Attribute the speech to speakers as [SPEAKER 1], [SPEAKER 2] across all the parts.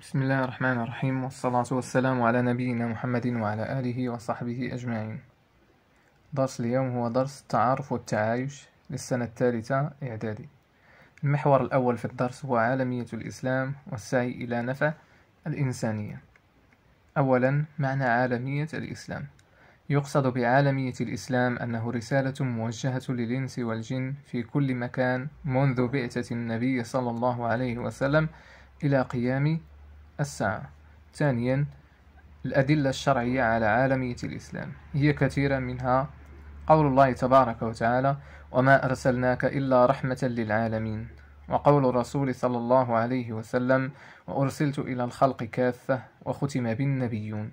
[SPEAKER 1] بسم الله الرحمن الرحيم والصلاة والسلام على نبينا محمد وعلى آله وصحبه أجمعين درس اليوم هو درس التعارف والتعايش للسنة الثالثة إعدادي المحور الأول في الدرس هو عالمية الإسلام والسعي إلى نفع الإنسانية أولا معنى عالمية الإسلام يقصد بعالمية الإسلام أنه رسالة موجهة للإنس والجن في كل مكان منذ بعثة النبي صلى الله عليه وسلم إلى قيام الساعة ثانيا الأدلة الشرعية على عالمية الإسلام هي كثيرة منها قول الله تبارك وتعالى وما أرسلناك إلا رحمة للعالمين وقول الرسول صلى الله عليه وسلم وأرسلت إلى الخلق كافة وختم بالنبيون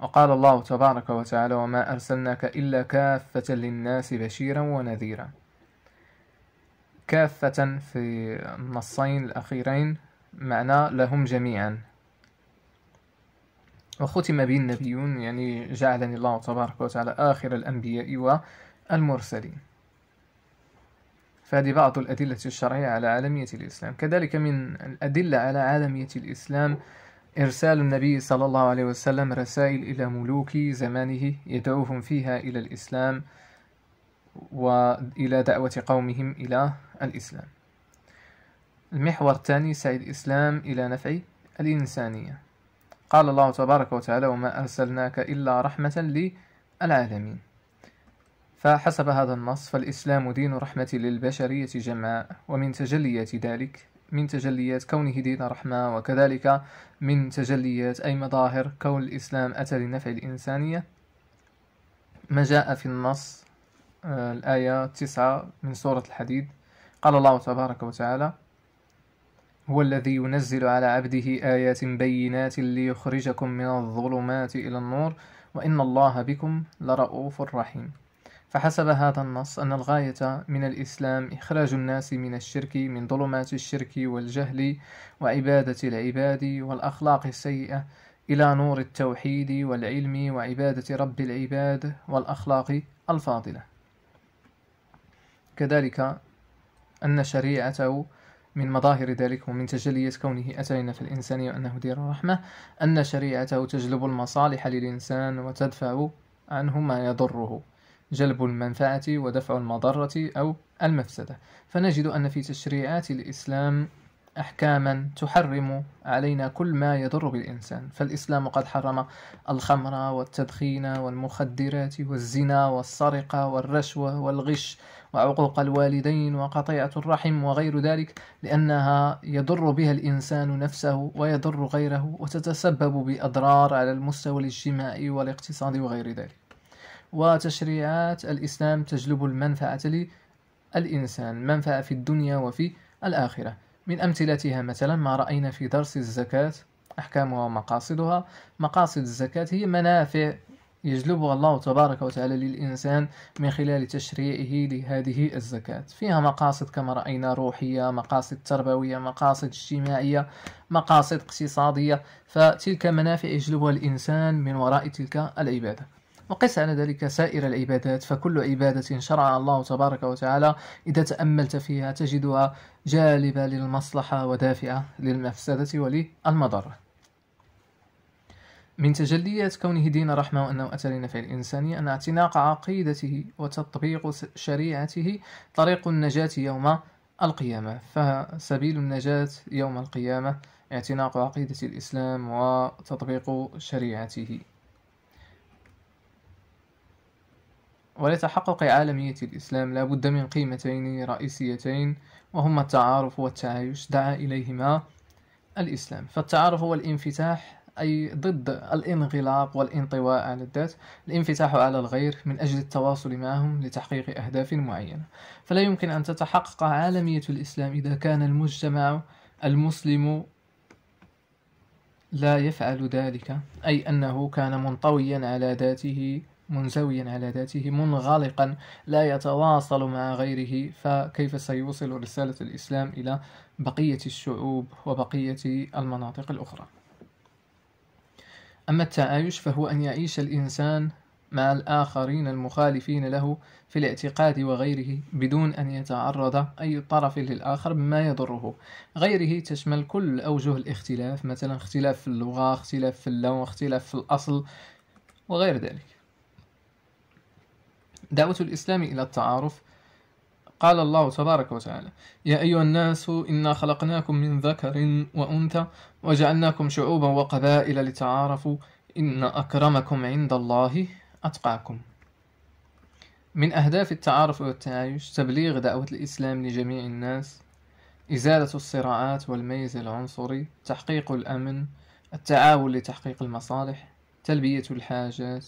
[SPEAKER 1] وقال الله تبارك وتعالى وما أرسلناك إلا كافة للناس بشيرا ونذيرا كافة في النصين الأخيرين معنى لهم جميعا وختم به النبيون يعني جعلني الله تبارك وتعالى آخر الأنبياء والمرسلين فهذه بعض الأدلة الشرعية على عالمية الإسلام كذلك من الأدلة على عالمية الإسلام إرسال النبي صلى الله عليه وسلم رسائل إلى ملوك زمانه يدعوهم فيها إلى الإسلام وإلى دعوة قومهم إلى الإسلام المحور الثاني سعي الإسلام إلى نفع الإنسانية قال الله تبارك وتعالى وما أرسلناك إلا رحمة للعالمين فحسب هذا النص فالإسلام دين رحمة للبشرية جمعاء ومن تجليات ذلك من تجليات كونه دين رحمة وكذلك من تجليات أي مظاهر كون الإسلام أتى لنفع الإنسانية ما جاء في النص آه، الآية 9 من سورة الحديد قال الله تبارك وتعالى هو الذي ينزل على عبده آيات بينات ليخرجكم من الظلمات إلى النور وإن الله بكم لرؤوف رحيم فحسب هذا النص أن الغاية من الإسلام إخراج الناس من الشرك من ظلمات الشرك والجهل وعبادة العباد والأخلاق السيئة إلى نور التوحيد والعلم وعبادة رب العباد والأخلاق الفاضلة كذلك أن شريعته من مظاهر ذلك ومن تجلية كونه أتينا في الإنسان وأنه دير الرحمة أن شريعته تجلب المصالح للإنسان وتدفع عنه ما يضره جلب المنفعة ودفع المضرة أو المفسدة فنجد أن في تشريعات الإسلام أحكاما تحرم علينا كل ما يضر بالإنسان فالإسلام قد حرم الخمر والتدخين والمخدرات والزنا والسرقة والرشوة والغش وعقوق الوالدين وقطيعة الرحم وغير ذلك لأنها يضر بها الإنسان نفسه ويضر غيره وتتسبب بأضرار على المستوى الاجتماعي والاقتصادي وغير ذلك وتشريعات الإسلام تجلب المنفعة للإنسان منفعة في الدنيا وفي الآخرة من أمثلتها مثلا ما رأينا في درس الزكاة أحكامها ومقاصدها مقاصد الزكاة هي منافع يجلبها الله تبارك وتعالى للإنسان من خلال تشريعه لهذه الزكاة فيها مقاصد كما رأينا روحية مقاصد تربوية مقاصد اجتماعية مقاصد اقتصادية فتلك منافع يجلبها الإنسان من وراء تلك العبادة وقس على ذلك سائر العبادات فكل عبادة شرعها الله تبارك وتعالى إذا تأملت فيها تجدها جالبة للمصلحة ودافعة للمفسدة وللمضرة من تجليات كونه دين رحمة وأنه أتى لنفع الإنسان أن اعتناق عقيدته وتطبيق شريعته طريق النجاة يوم القيامة فسبيل النجاة يوم القيامة اعتناق عقيدة الإسلام وتطبيق شريعته ولتحقق عالمية الإسلام لا بد من قيمتين رئيسيتين وهما التعارف والتعايش دعا إليهما الإسلام فالتعارف هو الانفتاح أي ضد الانغلاق والانطواء على الذات الانفتاح على الغير من أجل التواصل معهم لتحقيق أهداف معينة فلا يمكن أن تتحقق عالمية الإسلام إذا كان المجتمع المسلم لا يفعل ذلك أي أنه كان منطويا على ذاته منزويا على ذاته منغلقا لا يتواصل مع غيره فكيف سيوصل رسالة الإسلام إلى بقية الشعوب وبقية المناطق الأخرى أما التعايش فهو أن يعيش الإنسان مع الآخرين المخالفين له في الاعتقاد وغيره بدون أن يتعرض أي طرف للآخر بما يضره غيره تشمل كل أوجه الاختلاف مثلا اختلاف في اللغة اختلاف في اللون اختلاف في الأصل وغير ذلك دعوة الإسلام إلى التعارف قال الله تبارك وتعالى يا أيها الناس إنا خلقناكم من ذكر وأنثى وجعلناكم شعوبا وقبائل لتعارفوا إن أكرمكم عند الله أتقاكم من أهداف التعارف والتعايش تبليغ دعوة الإسلام لجميع الناس إزالة الصراعات والميز العنصري تحقيق الأمن التعاون لتحقيق المصالح تلبية الحاجات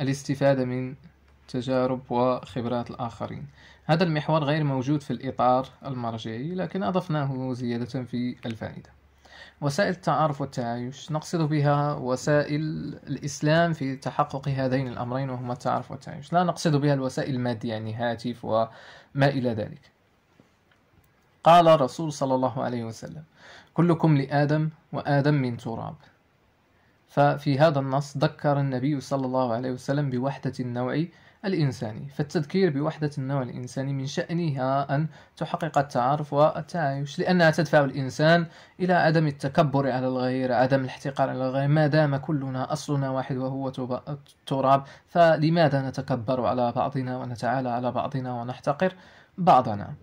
[SPEAKER 1] الاستفادة من تجارب وخبرات الآخرين هذا المحور غير موجود في الإطار المرجعي لكن أضفناه زيادة في الفائدة وسائل التعارف والتعايش نقصد بها وسائل الإسلام في تحقق هذين الأمرين وهما التعارف والتعايش لا نقصد بها الوسائل المادية يعني هاتف وما إلى ذلك قال الرسول صلى الله عليه وسلم كلكم لآدم وآدم من تراب ففي هذا النص ذكر النبي صلى الله عليه وسلم بوحدة النوع الإنساني فالتذكير بوحدة النوع الإنساني من شأنها أن تحقق التعارف والتعايش لأنها تدفع الإنسان إلى عدم التكبر على الغير عدم الاحتقار على الغير ما دام كلنا أصلنا واحد وهو تراب فلماذا نتكبر على بعضنا ونتعالى على بعضنا ونحتقر بعضنا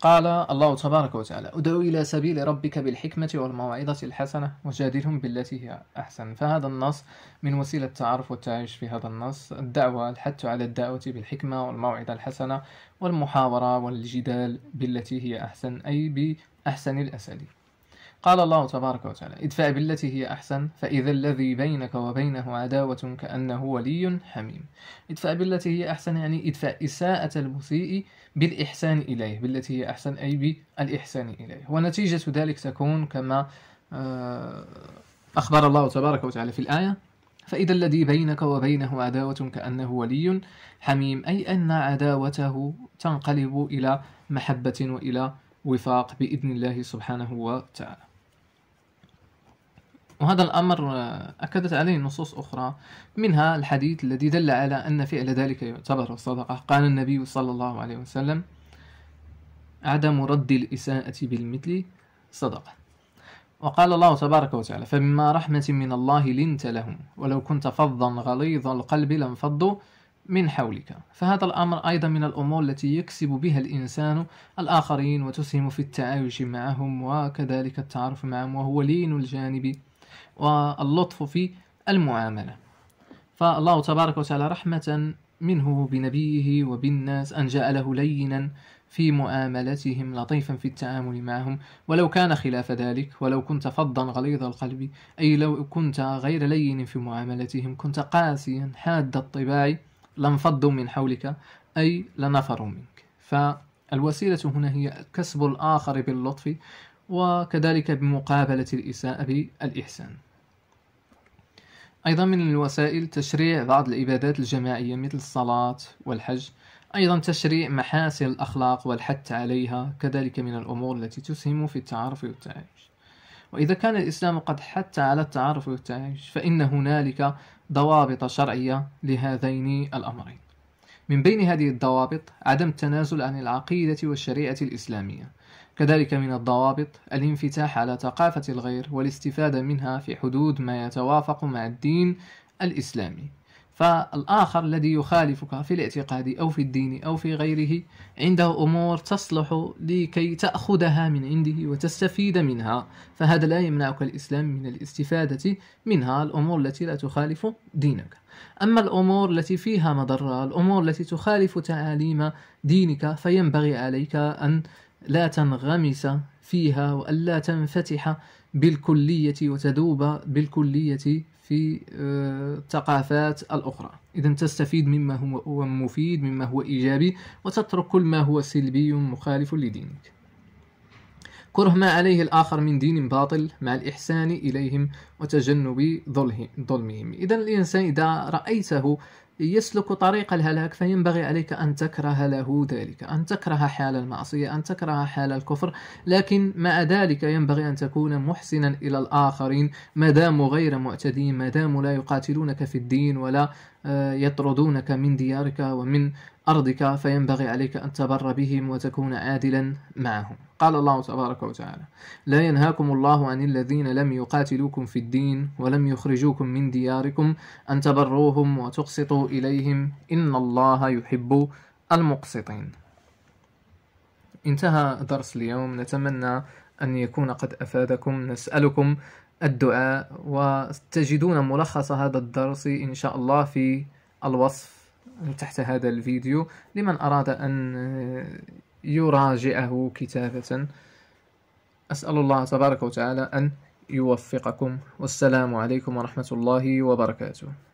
[SPEAKER 1] قال الله تبارك وتعالى ادعو إلى سبيل ربك بالحكمة والموعظة الحسنة وجادلهم بالتي هي أحسن فهذا النص من وسيلة التعارف والتعايش في هذا النص الدعوة الحث على الدعوة بالحكمة والموعظة الحسنة والمحاورة والجدال بالتي هي أحسن أي بأحسن الأساليب قال الله تبارك وتعالى ادفع بالتي هي أحسن فإذا الذي بينك وبينه عداوة كأنه ولي حميم ادفع بالتي هي أحسن يعني ادفع إساءة المسيء بالإحسان إليه بالتي هي أحسن أي بالإحسان إليه ونتيجة ذلك تكون كما آه، أخبر الله تبارك وتعالى في الآية فإذا الذي بينك وبينه عداوة كأنه ولي حميم أي أن عداوته تنقلب إلى محبة وإلى وفاق بإذن الله سبحانه وتعالى وهذا الأمر آه، أكدت عليه نصوص أخرى منها الحديث الذي دل على أن فعل ذلك يعتبر صدقة قال النبي صلى الله عليه وسلم عدم رد الإساءة بالمثل صدقة وقال الله تبارك وتعالى فبما رحمة من الله لنت لهم ولو كنت فظا غليظ القلب لانفضوا من حولك فهذا الأمر أيضا من الأمور التي يكسب بها الإنسان الآخرين وتسهم في التعايش معهم وكذلك التعارف معهم وهو لين الجانب واللطف في المعاملة فالله تبارك وتعالى رحمة منه بنبيه وبالناس أن جاء له لينا في معاملتهم لطيفا في التعامل معهم ولو كان خلاف ذلك ولو كنت فظا غليظ القلب أي لو كنت غير لين في معاملتهم كنت قاسيا حاد الطباع لانفضوا من حولك أي لنفروا منك فالوسيلة هنا هي كسب الآخر باللطف وكذلك بمقابلة الإساءة بالإحسان أيضا من الوسائل تشريع بعض العبادات الجماعية مثل الصلاة والحج أيضا تشريع محاسن الأخلاق والحث عليها كذلك من الأمور التي تسهم في التعارف والتعايش وإذا كان الإسلام قد حث على التعارف والتعايش فإن هنالك ضوابط شرعية لهذين الأمرين من بين هذه الضوابط عدم التنازل عن العقيدة والشريعة الإسلامية كذلك من الضوابط الانفتاح على ثقافة الغير والاستفادة منها في حدود ما يتوافق مع الدين الإسلامي فالآخر الذي يخالفك في الاعتقاد أو في الدين أو في غيره عنده أمور تصلح لكي تأخذها من عنده وتستفيد منها فهذا لا يمنعك الإسلام من الاستفادة منها الأمور التي لا تخالف دينك أما الأمور التي فيها مضرة الأمور التي تخالف تعاليم دينك فينبغي عليك أن لا تنغمس فيها وألا تنفتح بالكلية وتذوب بالكلية في الثقافات آه، الأخرى إذا تستفيد مما هو مفيد مما هو إيجابي وتترك كل ما هو سلبي مخالف لدينك كره ما عليه الآخر من دين باطل مع الإحسان إليهم وتجنب ظلمهم إذا الإنسان إذا رأيته يسلك طريق الهلاك فينبغي عليك أن تكره له ذلك أن تكره حال المعصية أن تكره حال الكفر لكن مع ذلك ينبغي أن تكون محسنا إلى الآخرين ما داموا غير معتدين ما داموا لا يقاتلونك في الدين ولا آه، يطردونك من ديارك ومن أرضك فينبغي عليك أن تبر بهم وتكون عادلا معهم قال الله تبارك وتعالى لا ينهاكم الله عن الذين لم يقاتلوكم في الدين ولم يخرجوكم من دياركم أن تبروهم وتقسطوا إليهم إن الله يحب المقسطين انتهى درس اليوم نتمنى أن يكون قد أفادكم نسألكم الدعاء وتجدون ملخص هذا الدرس إن شاء الله في الوصف تحت هذا الفيديو لمن أراد أن آه، يراجعه كتابة أسأل الله تبارك وتعالى أن يوفقكم والسلام عليكم ورحمة الله وبركاته